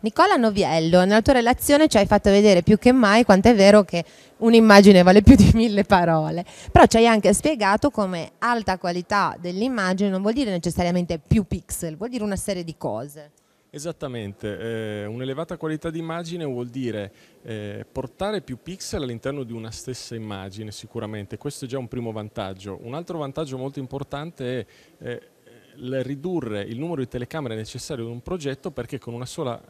Nicola Noviello, nella tua relazione ci hai fatto vedere più che mai quanto è vero che un'immagine vale più di mille parole, però ci hai anche spiegato come alta qualità dell'immagine non vuol dire necessariamente più pixel, vuol dire una serie di cose. Esattamente, eh, un'elevata qualità d'immagine vuol dire eh, portare più pixel all'interno di una stessa immagine sicuramente, questo è già un primo vantaggio. Un altro vantaggio molto importante è eh, ridurre il numero di telecamere necessario ad un progetto perché con una sola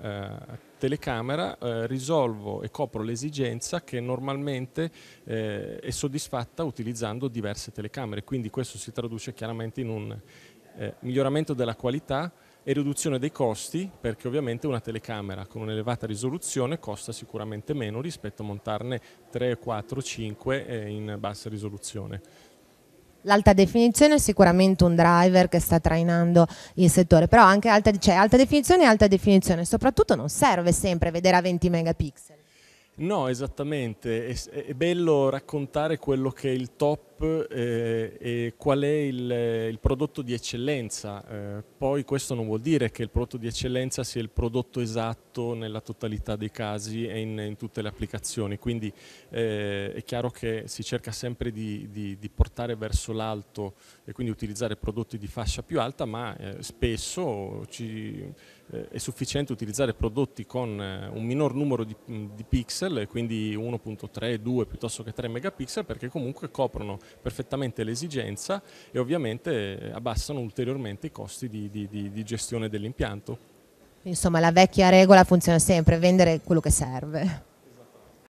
eh, telecamera eh, risolvo e copro l'esigenza che normalmente eh, è soddisfatta utilizzando diverse telecamere, quindi questo si traduce chiaramente in un eh, miglioramento della qualità e riduzione dei costi perché ovviamente una telecamera con un'elevata risoluzione costa sicuramente meno rispetto a montarne 3, 4, 5 in bassa risoluzione. L'alta definizione è sicuramente un driver che sta trainando il settore, però anche alta, cioè, alta definizione e alta definizione, soprattutto non serve sempre vedere a 20 megapixel. No, esattamente, è, è bello raccontare quello che è il top top eh, e qual è il, il prodotto di eccellenza. Eh, poi questo non vuol dire che il prodotto di eccellenza sia il prodotto esatto nella totalità dei casi e in, in tutte le applicazioni, quindi eh, è chiaro che si cerca sempre di, di, di portare verso l'alto e quindi utilizzare prodotti di fascia più alta, ma eh, spesso ci, eh, è sufficiente utilizzare prodotti con eh, un minor numero di, di pixel, quindi 1.3, 2 piuttosto che 3 megapixel, perché comunque coprono perfettamente l'esigenza e ovviamente eh, abbassano ulteriormente i costi di, di, di, di gestione dell'impianto. Insomma la vecchia regola funziona sempre, vendere quello che serve.